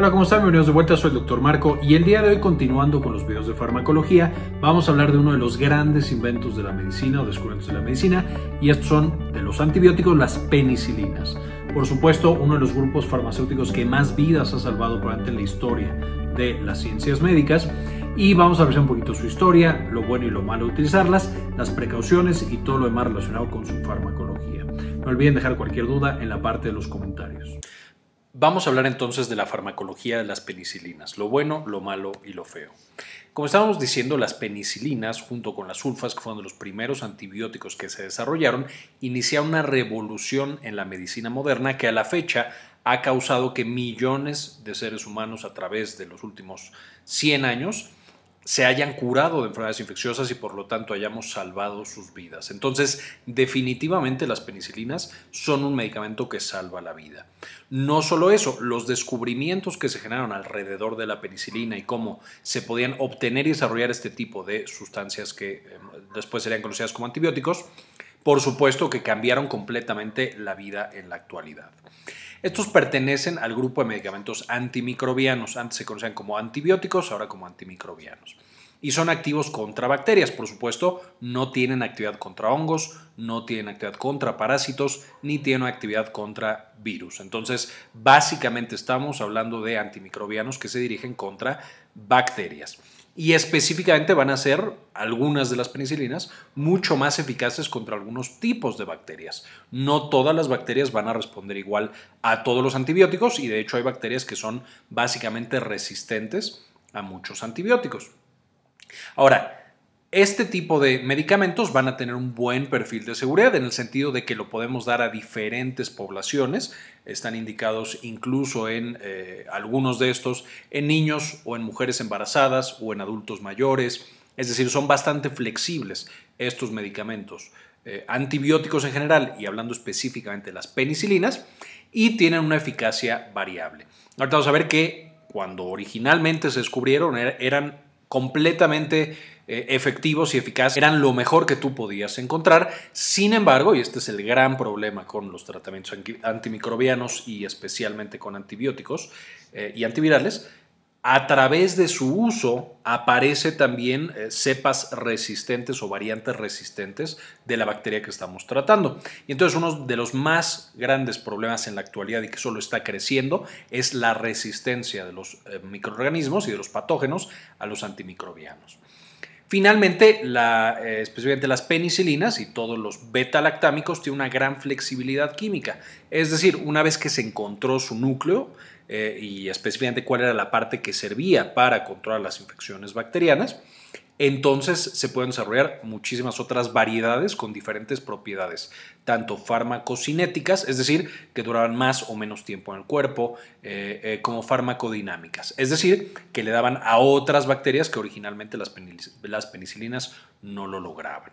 Hola, ¿cómo están? Bienvenidos de vuelta, soy el Dr. Marco y el día de hoy continuando con los videos de farmacología, vamos a hablar de uno de los grandes inventos de la medicina o descubrimientos de la medicina y estos son de los antibióticos, las penicilinas. Por supuesto, uno de los grupos farmacéuticos que más vidas ha salvado durante la historia de las ciencias médicas y vamos a ver un poquito su historia, lo bueno y lo malo de utilizarlas, las precauciones y todo lo demás relacionado con su farmacología. No olviden dejar cualquier duda en la parte de los comentarios. Vamos a hablar entonces de la farmacología de las penicilinas, lo bueno, lo malo y lo feo. Como estábamos diciendo, las penicilinas, junto con las sulfas, que fueron los primeros antibióticos que se desarrollaron, iniciaron una revolución en la medicina moderna que a la fecha ha causado que millones de seres humanos a través de los últimos 100 años se hayan curado de enfermedades infecciosas y por lo tanto hayamos salvado sus vidas. Entonces, definitivamente las penicilinas son un medicamento que salva la vida. No solo eso, los descubrimientos que se generaron alrededor de la penicilina y cómo se podían obtener y desarrollar este tipo de sustancias que em, después serían conocidas como antibióticos, por supuesto que cambiaron completamente la vida en la actualidad. Estos pertenecen al grupo de medicamentos antimicrobianos, antes se conocían como antibióticos, ahora como antimicrobianos. Y son activos contra bacterias, por supuesto, no tienen actividad contra hongos, no tienen actividad contra parásitos, ni tienen actividad contra virus. Entonces, básicamente estamos hablando de antimicrobianos que se dirigen contra bacterias y específicamente van a ser algunas de las penicilinas mucho más eficaces contra algunos tipos de bacterias. No todas las bacterias van a responder igual a todos los antibióticos y de hecho hay bacterias que son básicamente resistentes a muchos antibióticos. Ahora, este tipo de medicamentos van a tener un buen perfil de seguridad en el sentido de que lo podemos dar a diferentes poblaciones. Están indicados incluso en eh, algunos de estos en niños o en mujeres embarazadas o en adultos mayores. Es decir, son bastante flexibles estos medicamentos. Eh, antibióticos en general y hablando específicamente de las penicilinas y tienen una eficacia variable. Ahorita vamos a ver que cuando originalmente se descubrieron er, eran completamente eh, efectivos y eficaces eran lo mejor que tú podías encontrar. Sin embargo, y este es el gran problema con los tratamientos antimicrobianos y especialmente con antibióticos eh, y antivirales, a través de su uso aparece también eh, cepas resistentes o variantes resistentes de la bacteria que estamos tratando. Y entonces uno de los más grandes problemas en la actualidad y que solo está creciendo es la resistencia de los microorganismos y de los patógenos a los antimicrobianos. Finalmente, eh, especialmente las penicilinas y todos los beta-lactámicos tienen una gran flexibilidad química. Es decir, una vez que se encontró su núcleo eh, y específicamente cuál era la parte que servía para controlar las infecciones bacterianas, entonces se pueden desarrollar muchísimas otras variedades con diferentes propiedades, tanto farmacocinéticas, es decir, que duraban más o menos tiempo en el cuerpo, eh, eh, como farmacodinámicas, es decir, que le daban a otras bacterias que originalmente las, penicilinas no lo lograban.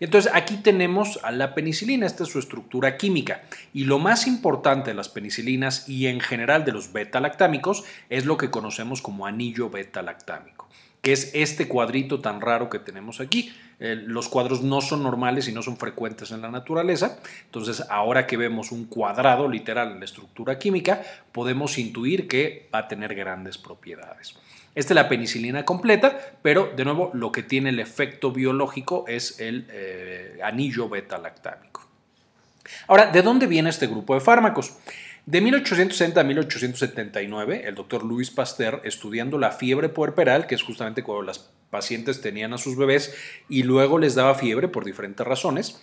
Entonces, aquí tenemos a la penicilina, esta es su estructura química. Y lo más importante de las penicilinas y en general de los beta-lactámicos es lo que conocemos como anillo beta-lactámico que es este cuadrito tan raro que tenemos aquí. Eh, los cuadros no son normales y no son frecuentes en la naturaleza, entonces ahora que vemos un cuadrado literal en la estructura química, podemos intuir que va a tener grandes propiedades. Esta es la penicilina completa, pero de nuevo lo que tiene el efecto biológico es el eh, anillo beta-lactámico. Ahora, ¿de dónde viene este grupo de fármacos? De 1860 a 1879, el doctor Louis Pasteur, estudiando la fiebre puerperal, que es justamente cuando las pacientes tenían a sus bebés y luego les daba fiebre por diferentes razones,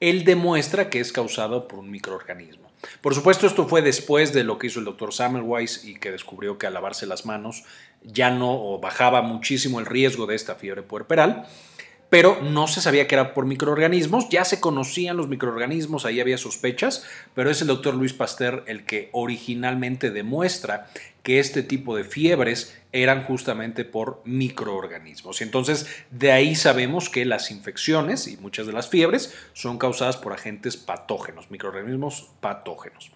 él demuestra que es causado por un microorganismo. Por supuesto, esto fue después de lo que hizo el doctor Samuelweis y que descubrió que al lavarse las manos ya no bajaba muchísimo el riesgo de esta fiebre puerperal pero no se sabía que era por microorganismos, ya se conocían los microorganismos, ahí había sospechas, pero es el doctor Luis Pasteur el que originalmente demuestra que este tipo de fiebres eran justamente por microorganismos. Y Entonces, de ahí sabemos que las infecciones y muchas de las fiebres son causadas por agentes patógenos, microorganismos patógenos.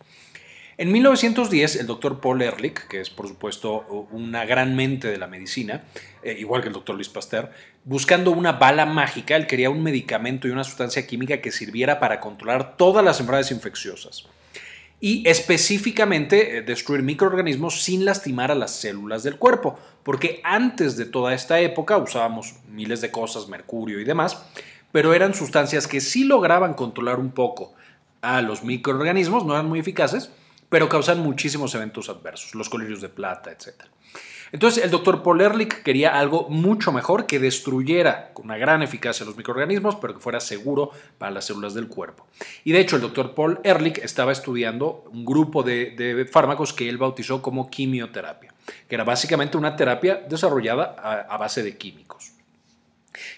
En 1910, el doctor Paul Ehrlich, que es por supuesto una gran mente de la medicina, eh, igual que el doctor Luis Pasteur, buscando una bala mágica, él quería un medicamento y una sustancia química que sirviera para controlar todas las enfermedades infecciosas y específicamente eh, destruir microorganismos sin lastimar a las células del cuerpo, porque antes de toda esta época usábamos miles de cosas, mercurio y demás, pero eran sustancias que sí lograban controlar un poco a los microorganismos, no eran muy eficaces, pero causan muchísimos eventos adversos, los colirios de plata, etc. Entonces, el doctor Paul Ehrlich quería algo mucho mejor que destruyera con una gran eficacia los microorganismos, pero que fuera seguro para las células del cuerpo. Y de hecho, el doctor Paul Ehrlich estaba estudiando un grupo de, fármacos que él bautizó como quimioterapia, que era básicamente una terapia desarrollada a base de químicos.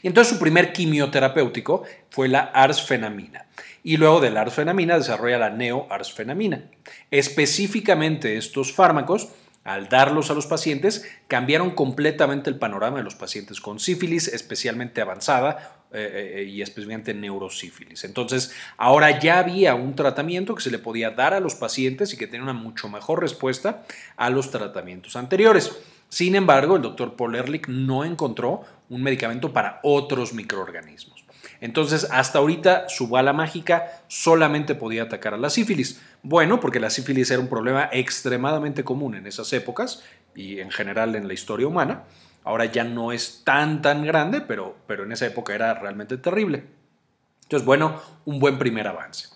Y entonces su primer quimioterapéutico fue la arsfenamina. Y luego de la arsfenamina desarrolla la neoarsfenamina. Específicamente estos fármacos al darlos a los pacientes, cambiaron completamente el panorama de los pacientes con sífilis, especialmente avanzada eh, eh, eh, y especialmente neurosífilis. Entonces, ahora ya había un tratamiento que se le podía dar a los pacientes y que tenía una mucho mejor respuesta a los tratamientos anteriores. Sin embargo, el doctor Paul Ehrlich no encontró un medicamento para otros microorganismos. Entonces, hasta ahorita su bala mágica solamente podía atacar a la sífilis. Bueno, porque la sífilis era un problema extremadamente común en esas épocas y en general en la historia humana. Ahora ya no es tan, tan grande, pero, pero en esa época era realmente terrible. Entonces, bueno, un buen primer avance.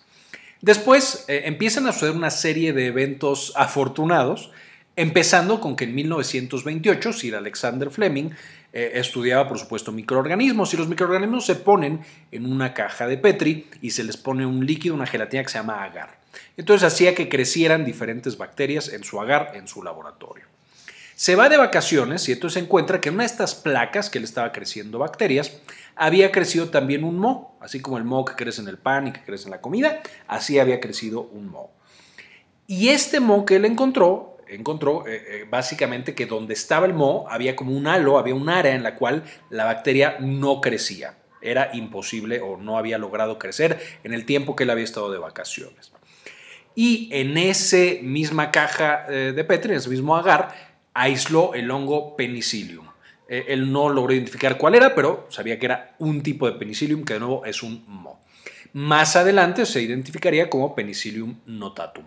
Después eh, empiezan a suceder una serie de eventos afortunados, empezando con que en 1928 Sir Alexander Fleming eh, estudiaba, por supuesto, microorganismos. Y los microorganismos se ponen en una caja de Petri y se les pone un líquido, una gelatina que se llama agar. Entonces hacía que crecieran diferentes bacterias en su agar, en su laboratorio. Se va de vacaciones y entonces encuentra que en una de estas placas que le estaba creciendo bacterias, había crecido también un moho, así como el moho que crece en el pan y que crece en la comida, así había crecido un moho. Y este moho que él encontró encontró eh, eh, básicamente que donde estaba el moho había como un halo, había un área en la cual la bacteria no crecía. Era imposible o no había logrado crecer en el tiempo que él había estado de vacaciones. Y en esa misma caja eh, de Petri, en ese mismo agar, aisló el hongo penicillium. Él no logró identificar cuál era, pero sabía que era un tipo de penicillium que de nuevo es un mo más adelante se identificaría como Penicillium notatum.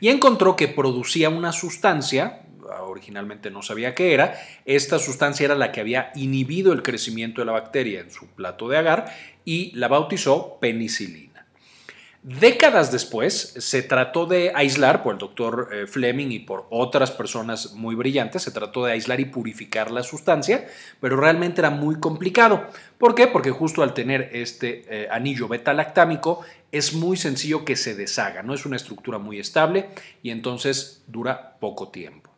Y encontró que producía una sustancia, ah, originalmente no sabía qué era, esta sustancia era la que había inhibido el crecimiento de la bacteria en su plato de agar y la bautizó penicilina. Décadas después se trató de aislar por el doctor eh, Fleming y por otras personas muy brillantes, se trató de aislar y purificar la sustancia, pero realmente era muy complicado. ¿Por qué? Porque justo al tener este eh, anillo beta-lactámico es muy sencillo que se deshaga, no es una estructura muy estable y entonces dura poco tiempo.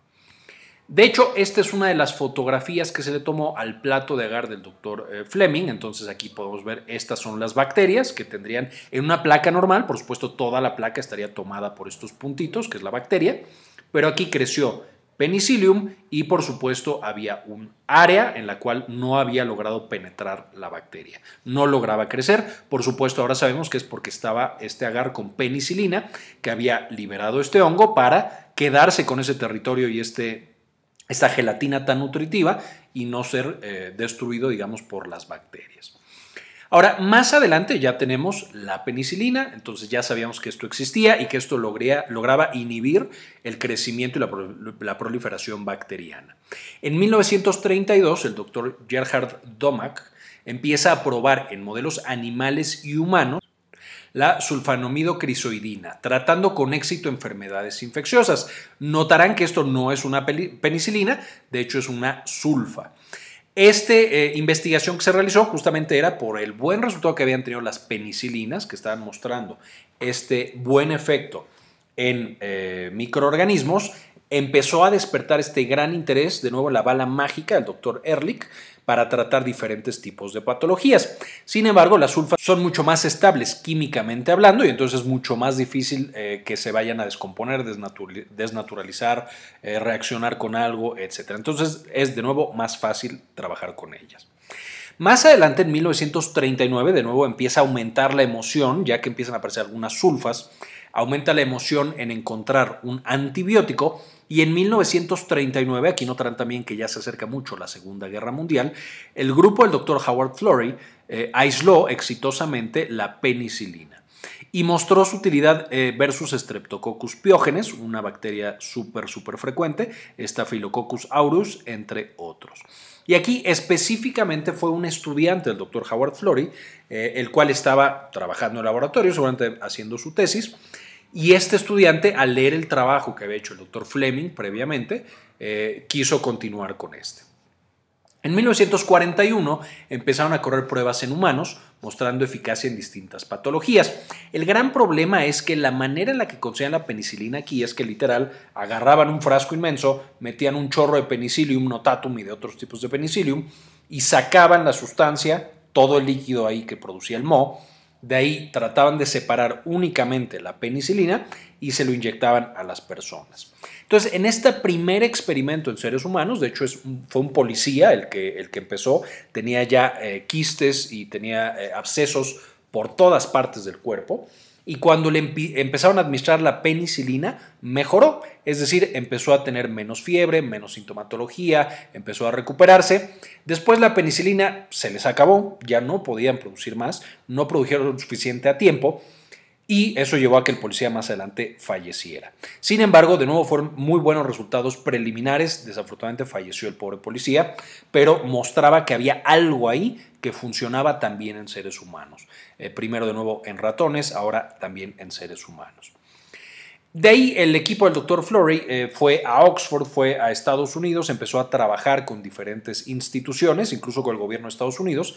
De hecho, esta es una de las fotografías que se le tomó al plato de agar del doctor eh, Fleming. Entonces aquí podemos ver estas son las bacterias que tendrían en una placa normal. Por supuesto, toda la placa estaría tomada por estos puntitos, que es la bacteria. Pero aquí creció penicillium y por supuesto había un área en la cual no había logrado penetrar la bacteria. No lograba crecer. Por supuesto, ahora sabemos que es porque estaba este agar con penicilina que había liberado este hongo para quedarse con ese territorio y este esta gelatina tan nutritiva y no ser eh, destruido, digamos, por las bacterias. Ahora, más adelante ya tenemos la penicilina, entonces ya sabíamos que esto existía y que esto lograba inhibir el crecimiento y la, la, proliferación bacteriana. En 1932, el doctor Gerhard Domack empieza a probar en modelos animales y humanos la sulfanomidocrisoidina, tratando con éxito enfermedades infecciosas. Notarán que esto no es una penicilina, de hecho es una sulfa. Esta eh, investigación que se realizó justamente era por el buen resultado que habían tenido las penicilinas, que estaban mostrando este buen efecto en eh, microorganismos, empezó a despertar este gran interés, de nuevo la bala mágica del doctor Ehrlich, para tratar diferentes tipos de patologías. Sin embargo, las sulfas son mucho más estables químicamente hablando y entonces es mucho más difícil eh, que se vayan a descomponer, desnaturalizar, eh, reaccionar con algo, etc. Entonces es de nuevo más fácil trabajar con ellas. Más adelante, en 1939, de nuevo empieza a aumentar la emoción, ya que empiezan a aparecer algunas sulfas, aumenta la emoción en encontrar un antibiótico y en 1939, aquí notarán también que ya se acerca mucho la Segunda Guerra Mundial, el grupo del doctor Howard Florey eh, aisló exitosamente la penicilina y mostró su utilidad eh, versus Streptococcus piógenes, una bacteria súper, súper frecuente, Staphylococcus aureus, entre otros. Y aquí específicamente fue un estudiante del doctor Howard Florey, eh, el cual estaba trabajando en el laboratorio, seguramente haciendo su tesis, y este estudiante, al leer el trabajo que había hecho el doctor Fleming previamente, eh, quiso continuar con este. En 1941 empezaron a correr pruebas en humanos, mostrando eficacia en distintas patologías. El gran problema es que la manera en la que conseguían la penicilina aquí es que literal agarraban un frasco inmenso, metían un chorro de penicillium, notatum y de otros tipos de penicillium y sacaban la sustancia, todo el líquido ahí que producía el moho, de ahí trataban de separar únicamente la penicilina y se lo inyectaban a las personas. Entonces, en este primer experimento en seres humanos, de hecho fue un policía el que, el que empezó, tenía ya eh, quistes y tenía eh, abscesos por todas partes del cuerpo. Y cuando le empezaron a administrar la penicilina, mejoró, es decir, empezó a tener menos fiebre, menos sintomatología, empezó a recuperarse. Después la penicilina se les acabó, ya no podían producir más, no produjeron suficiente a tiempo y eso llevó a que el policía más adelante falleciera. Sin embargo, de nuevo fueron muy buenos resultados preliminares, desafortunadamente falleció el pobre policía, pero mostraba que había algo ahí que funcionaba también en seres humanos. Eh, primero de nuevo en ratones, ahora también en seres humanos. De ahí el equipo del doctor Flory eh, fue a Oxford, fue a Estados Unidos, empezó a trabajar con diferentes instituciones, incluso con el gobierno de Estados Unidos,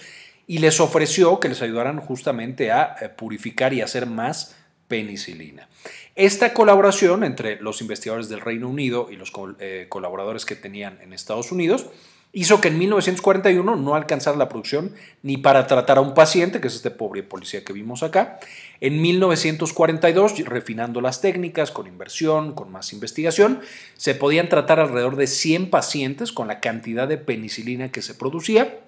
y les ofreció que les ayudaran justamente a eh, purificar y hacer más penicilina. Esta colaboración entre los investigadores del Reino Unido y los eh, colaboradores que tenían en Estados Unidos hizo que en 1941 no alcanzara la producción ni para tratar a un paciente, que es este pobre policía que vimos acá. En 1942, refinando las técnicas, con inversión, con más investigación, se podían tratar alrededor de 100 pacientes con la cantidad de penicilina que se producía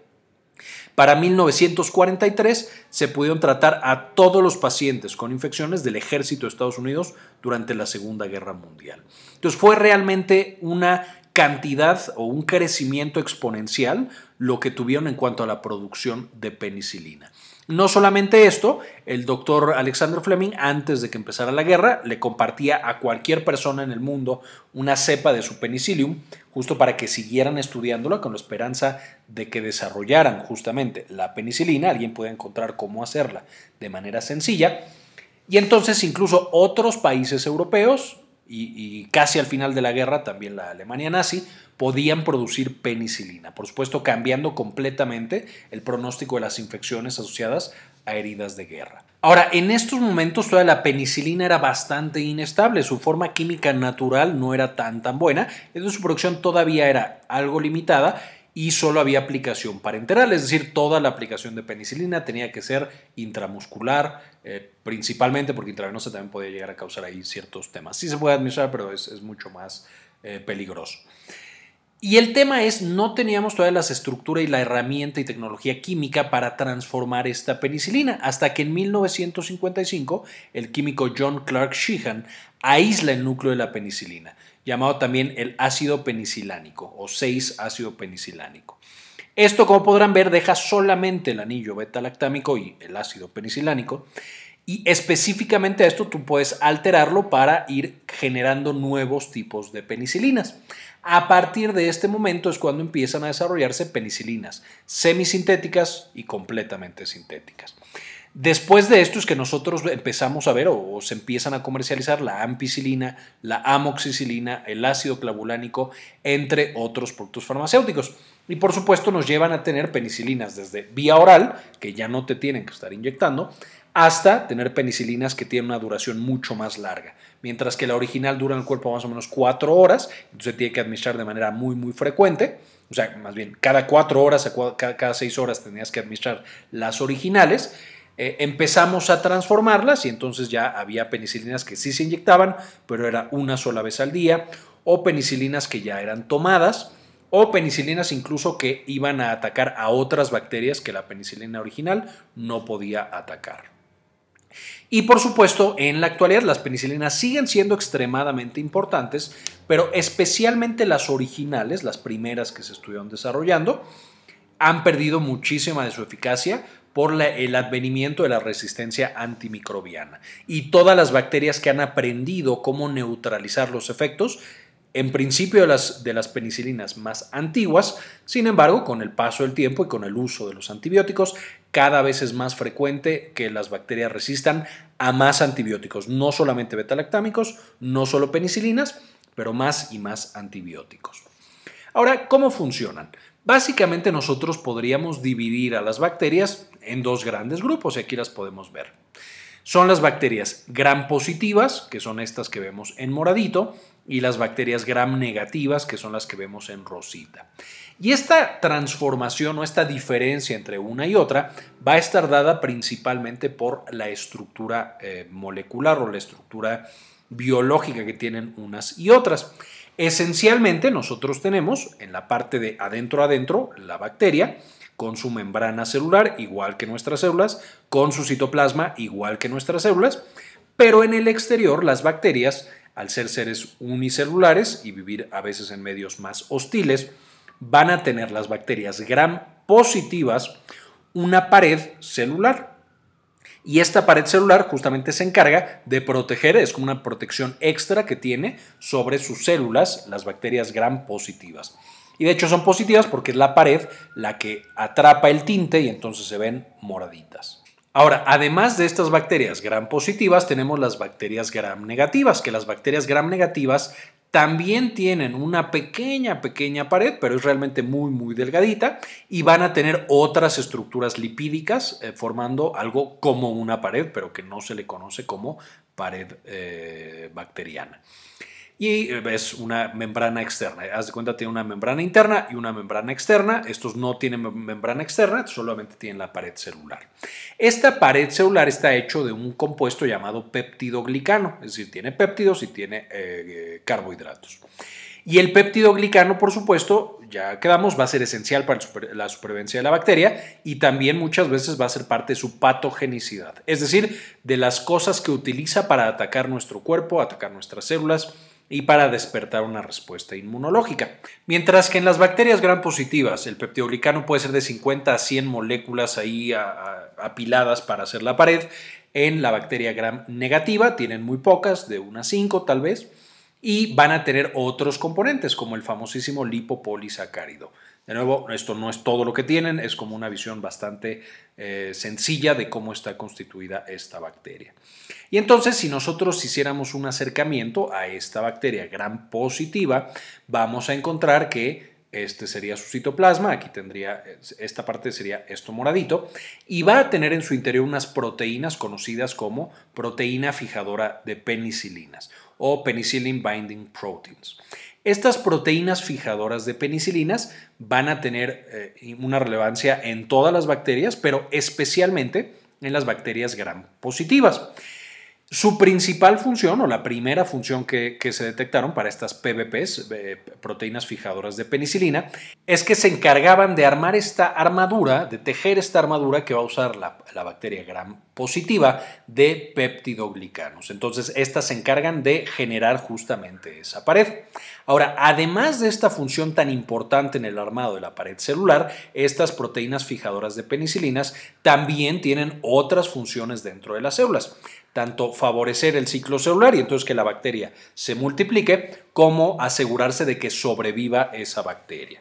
para 1943 se pudieron tratar a todos los pacientes con infecciones del ejército de Estados Unidos durante la Segunda Guerra Mundial. Entonces fue realmente una cantidad o un crecimiento exponencial lo que tuvieron en cuanto a la producción de penicilina. No solamente esto, el doctor Alexander Fleming, antes de que empezara la guerra, le compartía a cualquier persona en el mundo una cepa de su penicillium, justo para que siguieran estudiándola con la esperanza de que desarrollaran justamente la penicilina, alguien puede encontrar cómo hacerla de manera sencilla, y entonces incluso otros países europeos, y, y, casi al final de la guerra también la Alemania nazi, podían producir penicilina, por supuesto cambiando completamente el pronóstico de las infecciones asociadas a heridas de guerra. Ahora, en estos momentos toda la penicilina era bastante inestable, su forma química natural no era tan tan buena, entonces su producción todavía era algo limitada y solo había aplicación parenteral, es decir, toda la aplicación de penicilina tenía que ser intramuscular, eh, principalmente porque intravenosa también podía llegar a causar ahí ciertos temas. Sí se puede administrar, pero es, mucho más eh, peligroso. Y el tema es, no teníamos todavía las estructuras y la herramienta y tecnología química para transformar esta penicilina, hasta que en 1955 el químico John Clark Sheehan aísla el núcleo de la penicilina, llamado también el ácido penicilánico o 6-ácido penicilánico. Esto, como podrán ver, deja solamente el anillo beta-lactámico y el ácido penicilánico, y específicamente a esto tú puedes alterarlo para ir generando nuevos tipos de penicilinas. A partir de este momento es cuando empiezan a desarrollarse penicilinas semisintéticas y completamente sintéticas. Después de esto es que nosotros empezamos a ver o, se empiezan a comercializar la ampicilina, la amoxicilina, el ácido clavulánico, entre otros productos farmacéuticos. Y por supuesto nos llevan a tener penicilinas desde vía oral, que ya no te tienen que estar inyectando, hasta tener penicilinas que tienen una duración mucho más larga mientras que la original dura en el cuerpo más o menos cuatro horas, entonces se tiene que administrar de manera muy, muy frecuente. O sea, más bien, cada cuatro horas, cada seis horas tenías que administrar las originales. Eh, empezamos a transformarlas y entonces ya había penicilinas que sí se inyectaban, pero era una sola vez al día, o penicilinas que ya eran tomadas, o penicilinas incluso que iban a atacar a otras bacterias que la penicilina original no podía atacar. Y por supuesto, en la actualidad las penicilinas siguen siendo extremadamente importantes, pero especialmente las originales, las primeras que se estuvieron desarrollando, han perdido muchísima de su eficacia por el advenimiento de la resistencia antimicrobiana. Y todas las bacterias que han aprendido cómo neutralizar los efectos, en principio las, de las penicilinas más antiguas, sin embargo, con el paso del tiempo y con el uso de los antibióticos, cada vez es más frecuente que las bacterias resistan a más antibióticos, no solamente beta-lactámicos, no solo penicilinas, pero más y más antibióticos. Ahora, ¿cómo funcionan? Básicamente nosotros podríamos dividir a las bacterias en dos grandes grupos y aquí las podemos ver. Son las bacterias gram positivas, que son estas que vemos en moradito, y las bacterias gram negativas, que son las que vemos en rosita. Y esta transformación o esta diferencia entre una y otra va a estar dada principalmente por la estructura eh, molecular o la estructura biológica que tienen unas y otras. Esencialmente nosotros tenemos en la parte de adentro adentro la bacteria con su membrana celular igual que nuestras células, con su citoplasma igual que nuestras células, pero en el exterior las bacterias, al ser seres unicelulares y vivir a veces en medios más hostiles, van a tener las bacterias gram positivas una pared celular. Y esta pared celular justamente se encarga de proteger, es como una protección extra que tiene sobre sus células las bacterias gram positivas. Y de hecho son positivas porque es la pared la que atrapa el tinte y entonces se ven moraditas. Ahora, además de estas bacterias gram positivas, tenemos las bacterias gram negativas, que las bacterias gram negativas también tienen una pequeña, pequeña pared, pero es realmente muy, muy delgadita y van a tener otras estructuras lipídicas eh, formando algo como una pared, pero que no se le conoce como pared eh, bacteriana y es una membrana externa. Haz de cuenta, tiene una membrana interna y una membrana externa. Estos no tienen membrana externa, solamente tienen la pared celular. Esta pared celular está hecho de un compuesto llamado peptidoglicano, es decir, tiene péptidos y tiene eh, eh, carbohidratos. Y el peptidoglicano, por supuesto, ya quedamos, va a ser esencial para la supervivencia de la bacteria y también muchas veces va a ser parte de su patogenicidad, es decir, de las cosas que utiliza para atacar nuestro cuerpo, atacar nuestras células y para despertar una respuesta inmunológica. Mientras que en las bacterias gram positivas, el peptidoglicano puede ser de 50 a 100 moléculas ahí apiladas para hacer la pared. En la bacteria gram negativa tienen muy pocas, de unas 5 tal vez, y van a tener otros componentes como el famosísimo lipopolisacárido. De nuevo, esto no es todo lo que tienen, es como una visión bastante eh, sencilla de cómo está constituida esta bacteria. Y entonces, si nosotros hiciéramos un acercamiento a esta bacteria gran positiva, vamos a encontrar que este sería su citoplasma, aquí tendría, eh, esta parte sería esto moradito, y va a tener en su interior unas proteínas conocidas como proteína fijadora de penicilinas o penicillin binding proteins. Estas proteínas fijadoras de penicilinas van a tener eh, una relevancia en todas las bacterias, pero especialmente en las bacterias gram positivas. Su principal función, o la primera función que, se detectaron para estas PVPs, eh, proteínas fijadoras de penicilina, es que se encargaban de armar esta armadura, de tejer esta armadura que va a usar la, la bacteria gram positiva de peptidoglicanos. Entonces, estas se encargan de generar justamente esa pared. Ahora, además de esta función tan importante en el armado de la pared celular, estas proteínas fijadoras de penicilinas también tienen otras funciones dentro de las células tanto favorecer el ciclo celular y entonces que la bacteria se multiplique, como asegurarse de que sobreviva esa bacteria.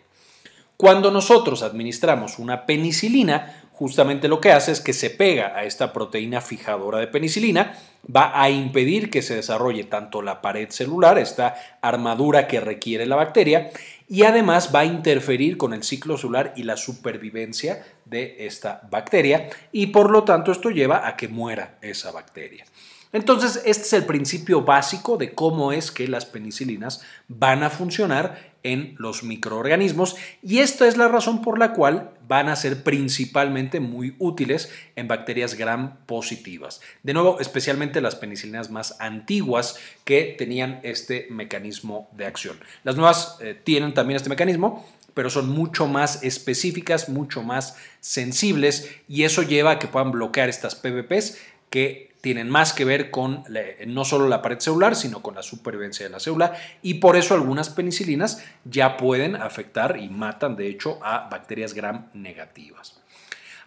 Cuando nosotros administramos una penicilina, justamente lo que hace es que se pega a esta proteína fijadora de penicilina, va a impedir que se desarrolle tanto la pared celular, esta armadura que requiere la bacteria, y además va a interferir con el ciclo celular y la supervivencia de esta bacteria y por lo tanto esto lleva a que muera esa bacteria. Entonces, este es el principio básico de cómo es que las penicilinas van a funcionar en los microorganismos y esta es la razón por la cual van a ser principalmente muy útiles en bacterias gram positivas. De nuevo, especialmente las penicilinas más antiguas que tenían este mecanismo de acción. Las nuevas eh, tienen también este mecanismo, pero son mucho más específicas, mucho más sensibles y eso lleva a que puedan bloquear estas PVPs que tienen más que ver con no solo la pared celular, sino con la supervivencia de la célula y por eso algunas penicilinas ya pueden afectar y matan de hecho a bacterias gram negativas.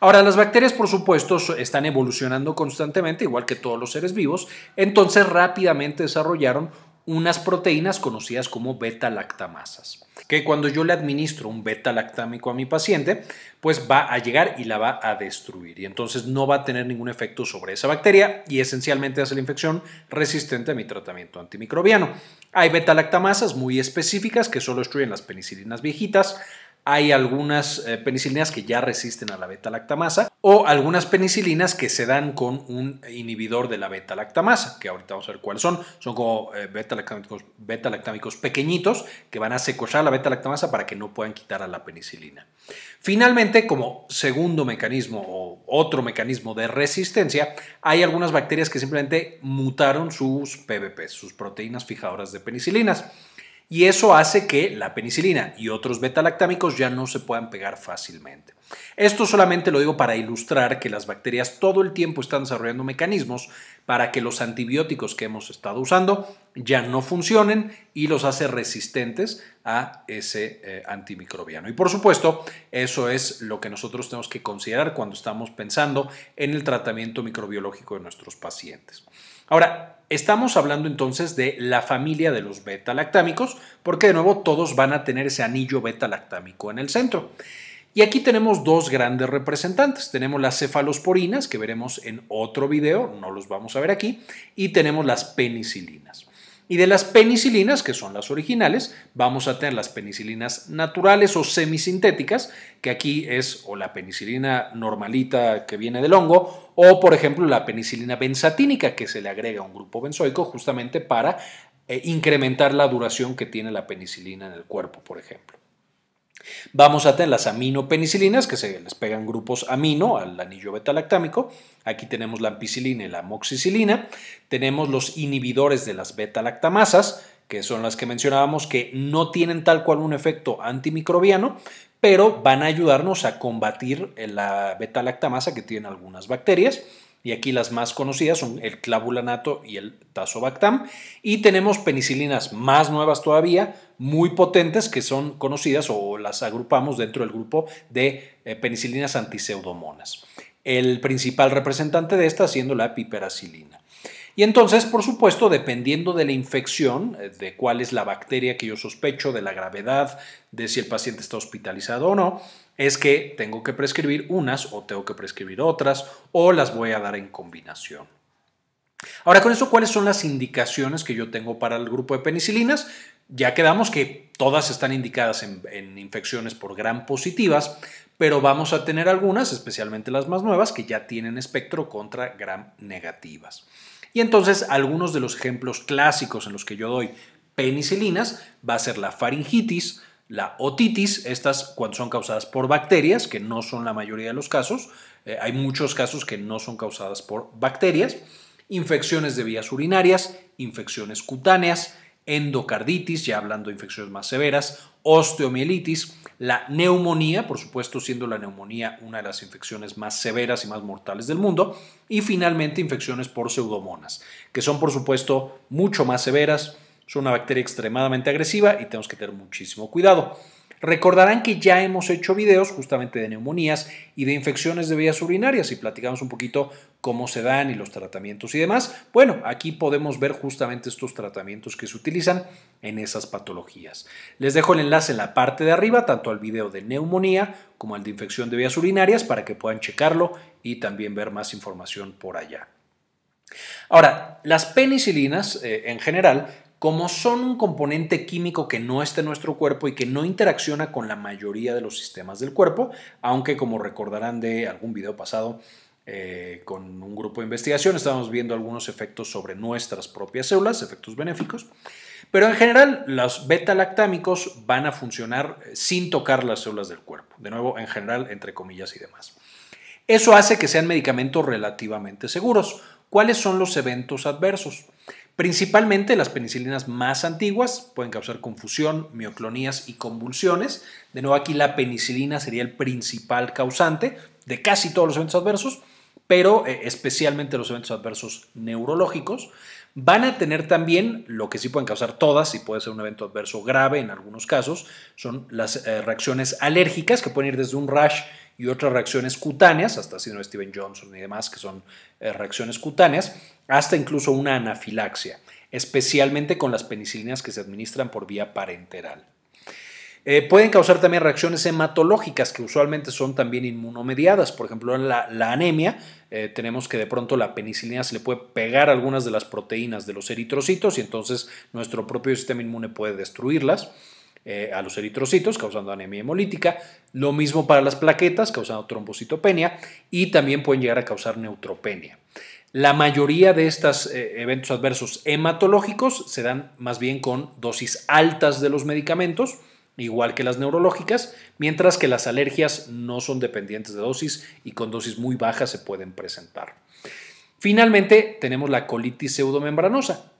Ahora, las bacterias, por supuesto, están evolucionando constantemente, igual que todos los seres vivos, entonces rápidamente desarrollaron unas proteínas conocidas como beta-lactamasas que cuando yo le administro un beta lactámico a mi paciente, pues va a llegar y la va a destruir y entonces no va a tener ningún efecto sobre esa bacteria y esencialmente hace la infección resistente a mi tratamiento antimicrobiano. Hay beta lactamasas muy específicas que solo destruyen las penicilinas viejitas, hay algunas eh, penicilinas que ya resisten a la beta-lactamasa o algunas penicilinas que se dan con un inhibidor de la beta-lactamasa, que ahorita vamos a ver cuáles son. Son como eh, beta-lactámicos pequeñitos que van a secuestrar la beta-lactamasa para que no puedan quitar a la penicilina. Finalmente, como segundo mecanismo o otro mecanismo de resistencia, hay algunas bacterias que simplemente mutaron sus PVP, sus proteínas fijadoras de penicilinas y eso hace que la penicilina y otros betalactámicos ya no se puedan pegar fácilmente. Esto solamente lo digo para ilustrar que las bacterias todo el tiempo están desarrollando mecanismos para que los antibióticos que hemos estado usando ya no funcionen y los hace resistentes a ese eh, antimicrobiano. Y por supuesto, eso es lo que nosotros tenemos que considerar cuando estamos pensando en el tratamiento microbiológico de nuestros pacientes. Ahora, Estamos hablando entonces de la familia de los beta-lactámicos, porque de nuevo todos van a tener ese anillo beta-lactámico en el centro. Y aquí tenemos dos grandes representantes. Tenemos las cefalosporinas, que veremos en otro video, no los vamos a ver aquí, y tenemos las penicilinas. Y de las penicilinas, que son las originales, vamos a tener las penicilinas naturales o semisintéticas, que aquí es o la penicilina normalita que viene del hongo, o por ejemplo la penicilina benzatínica, que se le agrega a un grupo benzoico justamente para eh, incrementar la duración que tiene la penicilina en el cuerpo, por ejemplo. Vamos a tener las aminopenicilinas, que se les pegan grupos amino al anillo beta lactámico Aquí tenemos la ampicilina y la amoxicilina. Tenemos los inhibidores de las beta lactamasas que son las que mencionábamos que no tienen tal cual un efecto antimicrobiano, pero van a ayudarnos a combatir la beta beta-lactamasa que tienen algunas bacterias y aquí las más conocidas son el clavulanato y el tazobactam. Y tenemos penicilinas más nuevas todavía, muy potentes, que son conocidas o las agrupamos dentro del grupo de eh, penicilinas antiseudomonas. El principal representante de esta siendo la piperacilina. Y entonces, por supuesto, dependiendo de la infección, eh, de cuál es la bacteria que yo sospecho, de la gravedad, de si el paciente está hospitalizado o no, es que tengo que prescribir unas o tengo que prescribir otras o las voy a dar en combinación. Ahora, con eso, ¿cuáles son las indicaciones que yo tengo para el grupo de penicilinas? Ya quedamos que todas están indicadas en, infecciones por gram positivas, pero vamos a tener algunas, especialmente las más nuevas, que ya tienen espectro contra gram negativas. Y entonces algunos de los ejemplos clásicos en los que yo doy penicilinas va a ser la faringitis, la otitis, estas cuando son causadas por bacterias, que no son la mayoría de los casos, eh, hay muchos casos que no son causadas por bacterias, infecciones de vías urinarias, infecciones cutáneas, endocarditis, ya hablando de infecciones más severas, osteomielitis, la neumonía, por supuesto siendo la neumonía una de las infecciones más severas y más mortales del mundo, y finalmente infecciones por pseudomonas, que son por supuesto mucho más severas, son una bacteria extremadamente agresiva y tenemos que tener muchísimo cuidado. Recordarán que ya hemos hecho videos justamente de neumonías y de infecciones de vías urinarias y platicamos un poquito cómo se dan y los tratamientos y demás. Bueno, aquí podemos ver justamente estos tratamientos que se utilizan en esas patologías. Les dejo el enlace en la parte de arriba, tanto al video de neumonía como al de infección de vías urinarias, para que puedan checarlo y también ver más información por allá. Ahora, las penicilinas eh, en general como son un componente químico que no está en nuestro cuerpo y que no interacciona con la mayoría de los sistemas del cuerpo, aunque como recordarán de algún video pasado, eh, con un grupo de investigación, estábamos viendo algunos efectos sobre nuestras propias células, efectos benéficos, pero en general los beta-lactámicos van a funcionar eh, sin tocar las células del cuerpo, de nuevo, en general, entre comillas y demás. Eso hace que sean medicamentos relativamente seguros. ¿Cuáles son los eventos adversos? Principalmente las penicilinas más antiguas pueden causar confusión, mioclonías y convulsiones. De nuevo aquí la penicilina sería el principal causante de casi todos los eventos adversos, pero eh, especialmente los eventos adversos neurológicos. Van a tener también lo que sí pueden causar todas y puede ser un evento adverso grave en algunos casos, son las eh, reacciones alérgicas que pueden ir desde un rash y otras reacciones cutáneas, hasta sino Steven Johnson y demás, que son eh, reacciones cutáneas, hasta incluso una anafilaxia, especialmente con las penicilinas que se administran por vía parenteral. Eh, pueden causar también reacciones hematológicas que usualmente son también inmunomediadas. Por ejemplo, la, anemia eh, tenemos que de pronto la penicilina se le puede pegar algunas de las proteínas de los eritrocitos y entonces nuestro propio sistema inmune puede destruirlas. Eh, a los eritrocitos, causando anemia hemolítica. Lo mismo para las plaquetas, causando trombocitopenia y también pueden llegar a causar neutropenia. La mayoría de estos eh, eventos adversos hematológicos se dan más bien con dosis altas de los medicamentos, igual que las neurológicas, mientras que las alergias no son dependientes de dosis y con dosis muy bajas se pueden presentar. Finalmente, tenemos la colitis pseudomembranosa,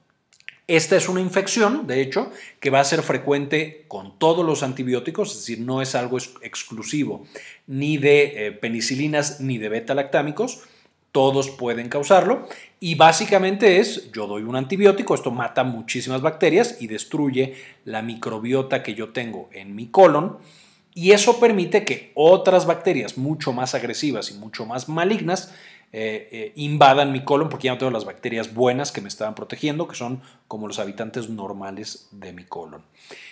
esta es una infección, de hecho, que va a ser frecuente con todos los antibióticos, es decir, no es algo exclusivo ni de eh, penicilinas ni de beta-lactámicos todos pueden causarlo y básicamente es yo doy un antibiótico, esto mata muchísimas bacterias y destruye la microbiota que yo tengo en mi colon y eso permite que otras bacterias mucho más agresivas y mucho más malignas eh, eh, invadan mi colon porque ya no tengo las bacterias buenas que me estaban protegiendo, que son como los habitantes normales de mi colon.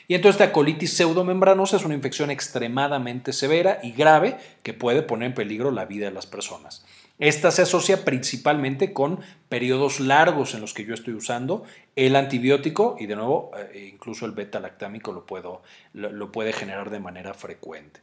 Y entonces esta colitis pseudomembranosa es una infección extremadamente severa y grave que puede poner en peligro la vida de las personas. Esta se asocia principalmente con periodos largos en los que yo estoy usando el antibiótico y de nuevo eh, incluso el beta lactámico lo, puedo, lo puede generar de manera frecuente.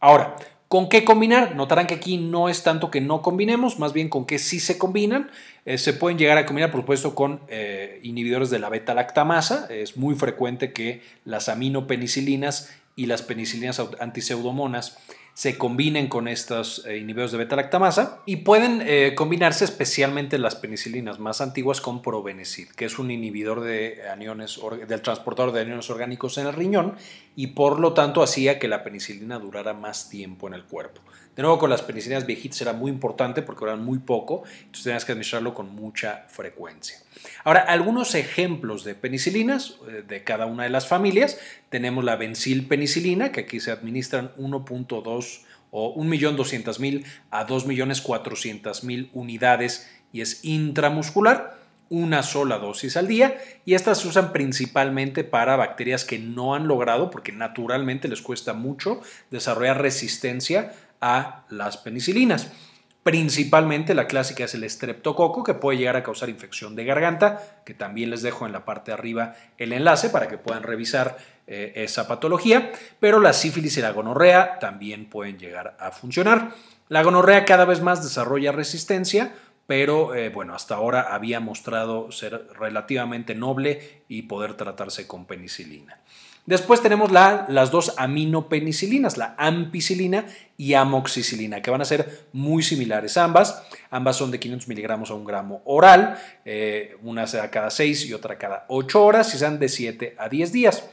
Ahora, ¿Con qué combinar? Notarán que aquí no es tanto que no combinemos, más bien con qué sí se combinan. Eh, se pueden llegar a combinar, por supuesto, con eh, inhibidores de la beta-lactamasa. Es muy frecuente que las aminopenicilinas y las penicilinas antiseudomonas se combinen con estos eh, inhibidores de beta-lactamasa y pueden eh, combinarse especialmente las penicilinas más antiguas con probenecid, que es un inhibidor de aniones, del transportador de aniones orgánicos en el riñón y por lo tanto hacía que la penicilina durara más tiempo en el cuerpo. De nuevo, con las penicilinas viejitas era muy importante porque eran muy poco, entonces tenías que administrarlo con mucha frecuencia. Ahora, algunos ejemplos de penicilinas eh, de cada una de las familias. Tenemos la benzilpenicilina, que aquí se administran 1.2 o 1.200.000 a 2.400.000 unidades y es intramuscular una sola dosis al día y estas se usan principalmente para bacterias que no han logrado, porque naturalmente les cuesta mucho desarrollar resistencia a las penicilinas. Principalmente la clásica es el estreptococo, que puede llegar a causar infección de garganta, que también les dejo en la parte de arriba el enlace para que puedan revisar eh, esa patología, pero la sífilis y la gonorrea también pueden llegar a funcionar. La gonorrea cada vez más desarrolla resistencia, pero eh, bueno, hasta ahora había mostrado ser relativamente noble y poder tratarse con penicilina. Después tenemos las dos aminopenicilinas, la ampicilina y amoxicilina, que van a ser muy similares ambas. Ambas son de 500 miligramos a un gramo oral, eh, una se cada 6 y otra cada 8 horas y sean de 7 a 10 días.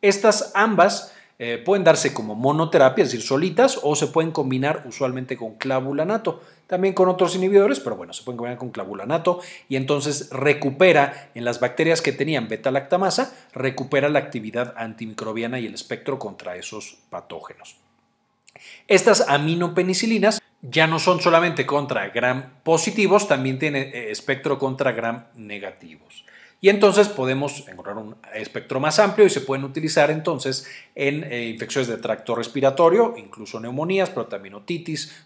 Estas ambas eh, pueden darse como monoterapia, es decir, solitas, o se pueden combinar usualmente con clavulanato, también con otros inhibidores, pero bueno, se pueden combinar con clavulanato y entonces recupera en las bacterias que tenían beta-lactamasa, recupera la actividad antimicrobiana y el espectro contra esos patógenos. Estas aminopenicilinas ya no son solamente contra gram positivos, también tienen eh, espectro contra gram negativos. Y entonces podemos encontrar un espectro más amplio y se pueden utilizar entonces en eh, infecciones de tracto respiratorio, incluso neumonías, pero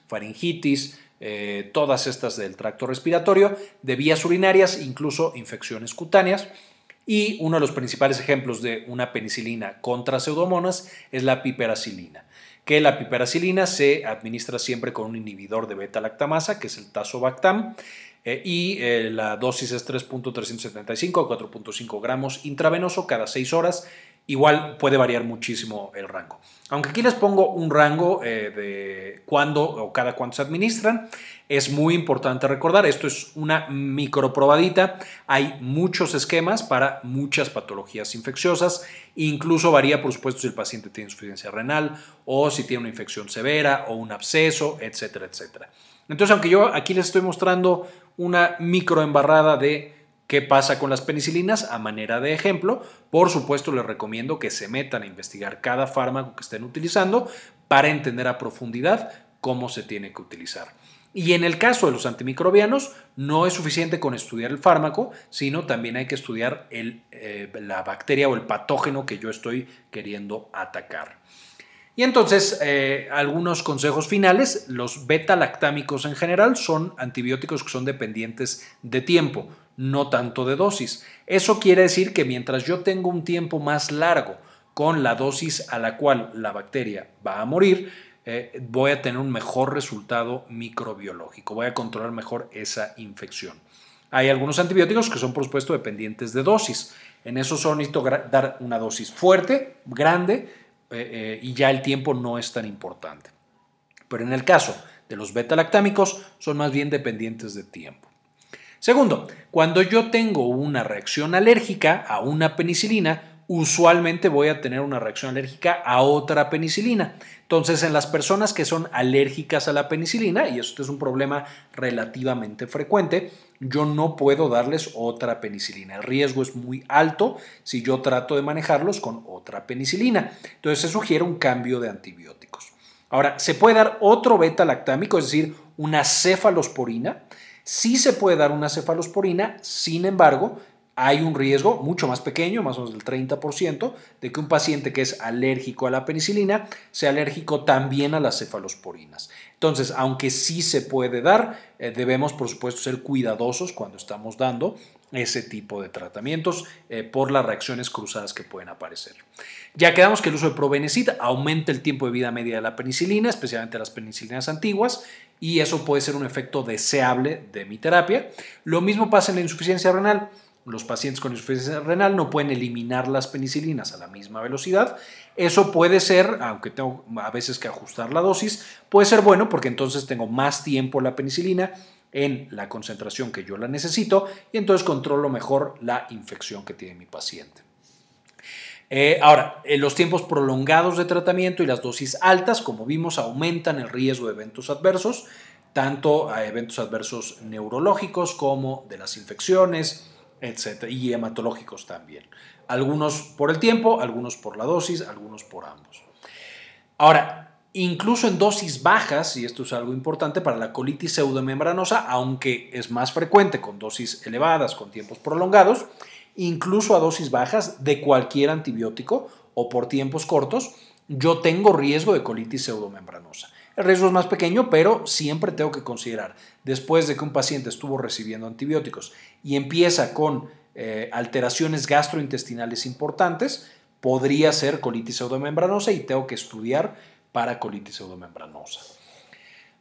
faringitis, eh, todas estas del tracto respiratorio, de vías urinarias, incluso infecciones cutáneas. Y uno de los principales ejemplos de una penicilina contra pseudomonas es la piperacilina, que la piperacilina se administra siempre con un inhibidor de beta-lactamasa, que es el tazobactam, eh, y eh, la dosis es 3.375 a 4.5 gramos intravenoso cada 6 horas. Igual puede variar muchísimo el rango. Aunque aquí les pongo un rango eh, de cuándo o cada cuánto se administran, es muy importante recordar, esto es una microprobadita, hay muchos esquemas para muchas patologías infecciosas, incluso varía por supuesto si el paciente tiene insuficiencia renal o si tiene una infección severa o un absceso, etcétera, etcétera. Entonces, aunque yo aquí les estoy mostrando una microembarrada de qué pasa con las penicilinas a manera de ejemplo. Por supuesto, les recomiendo que se metan a investigar cada fármaco que estén utilizando para entender a profundidad cómo se tiene que utilizar. Y en el caso de los antimicrobianos, no es suficiente con estudiar el fármaco, sino también hay que estudiar eh, la bacteria o el patógeno que yo estoy queriendo atacar. Y entonces, eh, algunos consejos finales, los beta-lactámicos en general son antibióticos que son dependientes de tiempo, no tanto de dosis. Eso quiere decir que mientras yo tengo un tiempo más largo con la dosis a la cual la bacteria va a morir, eh, voy a tener un mejor resultado microbiológico, voy a controlar mejor esa infección. Hay algunos antibióticos que son, por supuesto, dependientes de dosis. En eso son necesito dar una dosis fuerte, grande, eh, eh, y ya el tiempo no es tan importante. Pero en el caso de los beta-lactámicos son más bien dependientes de tiempo. Segundo, cuando yo tengo una reacción alérgica a una penicilina, usualmente voy a tener una reacción alérgica a otra penicilina. Entonces, en las personas que son alérgicas a la penicilina, y esto es un problema relativamente frecuente, yo no puedo darles otra penicilina. El riesgo es muy alto si yo trato de manejarlos con otra penicilina. Entonces, se sugiere un cambio de antibióticos. Ahora, se puede dar otro beta-lactámico, es decir, una cefalosporina. Sí se puede dar una cefalosporina, sin embargo, hay un riesgo mucho más pequeño, más o menos del 30%, de que un paciente que es alérgico a la penicilina sea alérgico también a las cefalosporinas. Entonces, aunque sí se puede dar, eh, debemos por supuesto ser cuidadosos cuando estamos dando ese tipo de tratamientos eh, por las reacciones cruzadas que pueden aparecer. Ya quedamos que el uso de probenecid aumenta el tiempo de vida media de la penicilina, especialmente las penicilinas antiguas, y eso puede ser un efecto deseable de mi terapia. Lo mismo pasa en la insuficiencia renal los pacientes con insuficiencia renal no pueden eliminar las penicilinas a la misma velocidad. Eso puede ser, aunque tengo a veces que ajustar la dosis, puede ser bueno porque entonces tengo más tiempo la penicilina en la concentración que yo la necesito y entonces controlo mejor la infección que tiene mi paciente. Eh, ahora, eh, los tiempos prolongados de tratamiento y las dosis altas, como vimos, aumentan el riesgo de eventos adversos, tanto a eventos adversos neurológicos como de las infecciones, y hematológicos también. Algunos por el tiempo, algunos por la dosis, algunos por ambos. Ahora, incluso en dosis bajas, y esto es algo importante para la colitis pseudomembranosa, aunque es más frecuente con dosis elevadas, con tiempos prolongados, incluso a dosis bajas de cualquier antibiótico o por tiempos cortos, yo tengo riesgo de colitis pseudomembranosa. El riesgo es más pequeño, pero siempre tengo que considerar, después de que un paciente estuvo recibiendo antibióticos y empieza con eh, alteraciones gastrointestinales importantes, podría ser colitis pseudomembranosa y tengo que estudiar para colitis pseudomembranosa.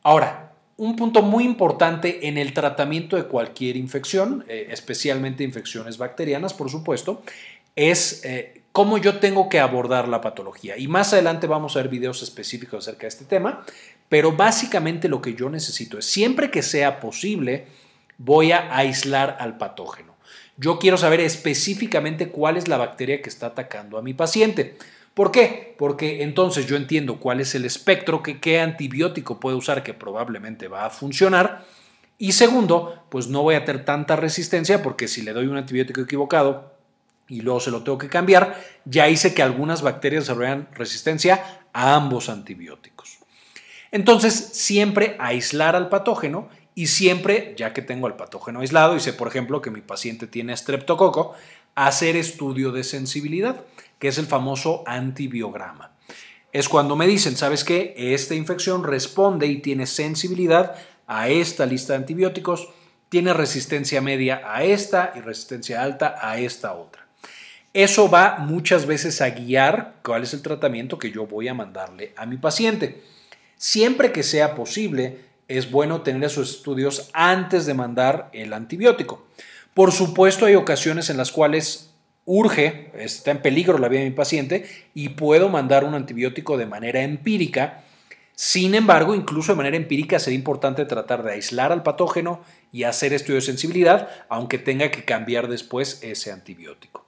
Ahora, un punto muy importante en el tratamiento de cualquier infección, eh, especialmente infecciones bacterianas, por supuesto, es eh, cómo yo tengo que abordar la patología. Y más adelante vamos a ver videos específicos acerca de este tema, pero básicamente lo que yo necesito es, siempre que sea posible, voy a aislar al patógeno. Yo quiero saber específicamente cuál es la bacteria que está atacando a mi paciente. ¿Por qué? Porque entonces yo entiendo cuál es el espectro, que qué antibiótico puedo usar que probablemente va a funcionar. Y segundo, pues no voy a tener tanta resistencia porque si le doy un antibiótico equivocado, y luego se lo tengo que cambiar, ya hice que algunas bacterias desarrollan resistencia a ambos antibióticos. Entonces, siempre aislar al patógeno y siempre, ya que tengo al patógeno aislado y sé, por ejemplo, que mi paciente tiene estreptococo, hacer estudio de sensibilidad, que es el famoso antibiograma. Es cuando me dicen, ¿sabes qué? Esta infección responde y tiene sensibilidad a esta lista de antibióticos, tiene resistencia media a esta y resistencia alta a esta otra. Eso va muchas veces a guiar cuál es el tratamiento que yo voy a mandarle a mi paciente. Siempre que sea posible, es bueno tener esos estudios antes de mandar el antibiótico. Por supuesto, hay ocasiones en las cuales urge, está en peligro la vida de mi paciente y puedo mandar un antibiótico de manera empírica. Sin embargo, incluso de manera empírica sería importante tratar de aislar al patógeno y hacer estudio de sensibilidad, aunque tenga que cambiar después ese antibiótico.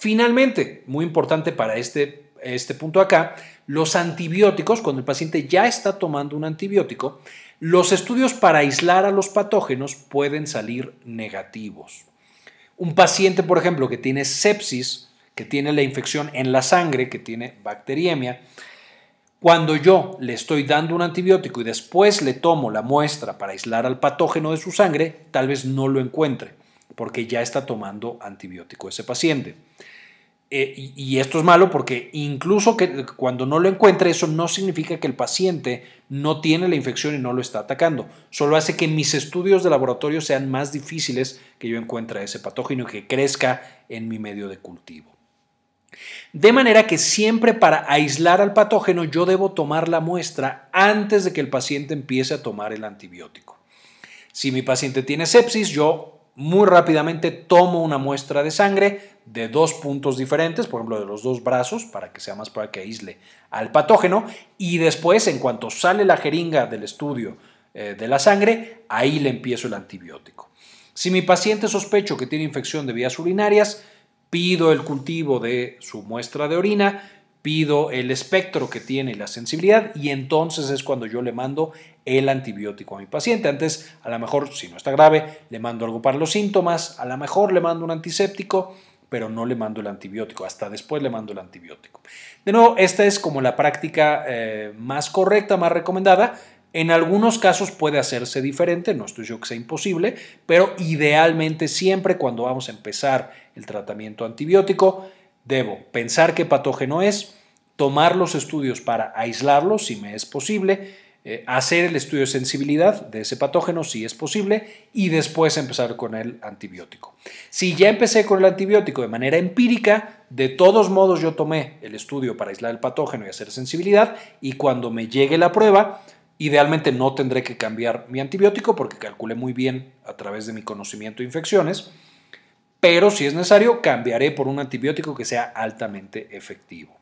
Finalmente, muy importante para este, este punto acá, los antibióticos, cuando el paciente ya está tomando un antibiótico, los estudios para aislar a los patógenos pueden salir negativos. Un paciente, por ejemplo, que tiene sepsis, que tiene la infección en la sangre, que tiene bacteriemia, cuando yo le estoy dando un antibiótico y después le tomo la muestra para aislar al patógeno de su sangre, tal vez no lo encuentre porque ya está tomando antibiótico ese paciente. Eh, y, esto es malo porque incluso que cuando no lo encuentre, eso no significa que el paciente no tiene la infección y no lo está atacando. Solo hace que mis estudios de laboratorio sean más difíciles que yo encuentre ese patógeno y que crezca en mi medio de cultivo. De manera que siempre para aislar al patógeno yo debo tomar la muestra antes de que el paciente empiece a tomar el antibiótico. Si mi paciente tiene sepsis, yo muy rápidamente tomo una muestra de sangre de dos puntos diferentes, por ejemplo, de los dos brazos, para que sea más para que aísle al patógeno, y después, en cuanto sale la jeringa del estudio eh, de la sangre, ahí le empiezo el antibiótico. Si mi paciente sospecho que tiene infección de vías urinarias, pido el cultivo de su muestra de orina, pido el espectro que tiene la sensibilidad y entonces es cuando yo le mando el antibiótico a mi paciente. Antes, a lo mejor, si no está grave, le mando algo para los síntomas, a lo mejor le mando un antiséptico, pero no le mando el antibiótico, hasta después le mando el antibiótico. De nuevo, esta es como la práctica eh, más correcta, más recomendada. En algunos casos puede hacerse diferente, no estoy yo que sea imposible, pero idealmente siempre cuando vamos a empezar el tratamiento antibiótico, debo pensar qué patógeno es, tomar los estudios para aislarlo si me es posible, eh, hacer el estudio de sensibilidad de ese patógeno si es posible y después empezar con el antibiótico. Si ya empecé con el antibiótico de manera empírica, de todos modos yo tomé el estudio para aislar el patógeno y hacer sensibilidad y cuando me llegue la prueba, idealmente no tendré que cambiar mi antibiótico porque calculé muy bien a través de mi conocimiento de infecciones, pero si es necesario cambiaré por un antibiótico que sea altamente efectivo.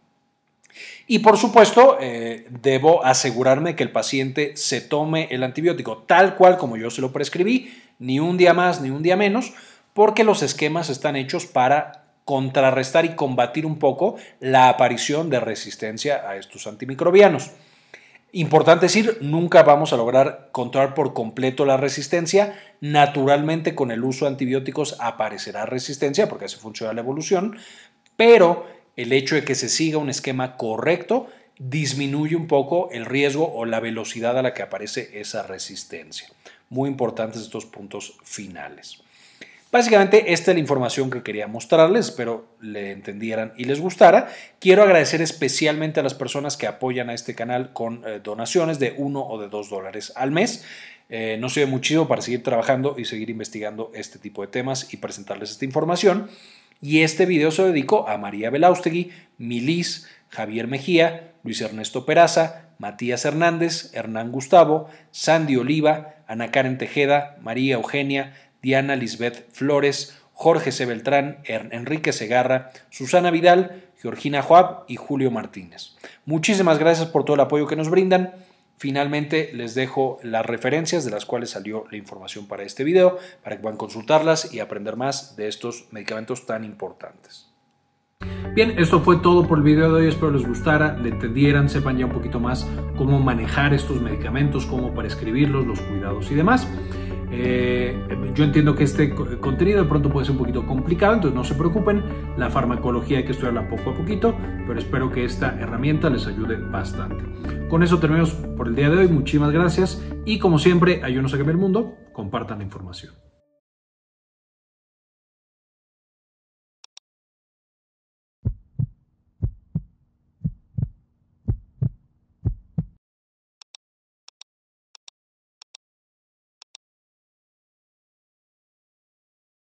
Y por supuesto, eh, debo asegurarme que el paciente se tome el antibiótico tal cual como yo se lo prescribí, ni un día más ni un día menos, porque los esquemas están hechos para contrarrestar y combatir un poco la aparición de resistencia a estos antimicrobianos. Importante decir, nunca vamos a lograr controlar por completo la resistencia. Naturalmente con el uso de antibióticos aparecerá resistencia, porque así funciona la evolución, pero el hecho de que se siga un esquema correcto disminuye un poco el riesgo o la velocidad a la que aparece esa resistencia. Muy importantes estos puntos finales. Básicamente esta es la información que quería mostrarles, espero le entendieran y les gustara. Quiero agradecer especialmente a las personas que apoyan a este canal con eh, donaciones de uno o de dos dólares al mes. Eh, no nos sirve muchísimo para seguir trabajando y seguir investigando este tipo de temas y presentarles esta información. Y este video se dedicó a María Belaustegui, Milis, Javier Mejía, Luis Ernesto Peraza, Matías Hernández, Hernán Gustavo, Sandy Oliva, Ana Karen Tejeda, María Eugenia, Diana Lisbeth Flores, Jorge C. Beltrán, Enrique Segarra, Susana Vidal, Georgina Joab y Julio Martínez. Muchísimas gracias por todo el apoyo que nos brindan. Finalmente les dejo las referencias de las cuales salió la información para este video, para que puedan consultarlas y aprender más de estos medicamentos tan importantes. Bien, esto fue todo por el video de hoy, espero les gustara, le entendieran, sepan ya un poquito más cómo manejar estos medicamentos, cómo para escribirlos, los cuidados y demás. Eh, yo entiendo que este contenido de pronto puede ser un poquito complicado, entonces no se preocupen, la farmacología hay que estudiarla poco a poquito, pero espero que esta herramienta les ayude bastante. Con eso terminamos por el día de hoy, muchísimas gracias y como siempre, ayúdenos a cambiar el mundo, compartan la información.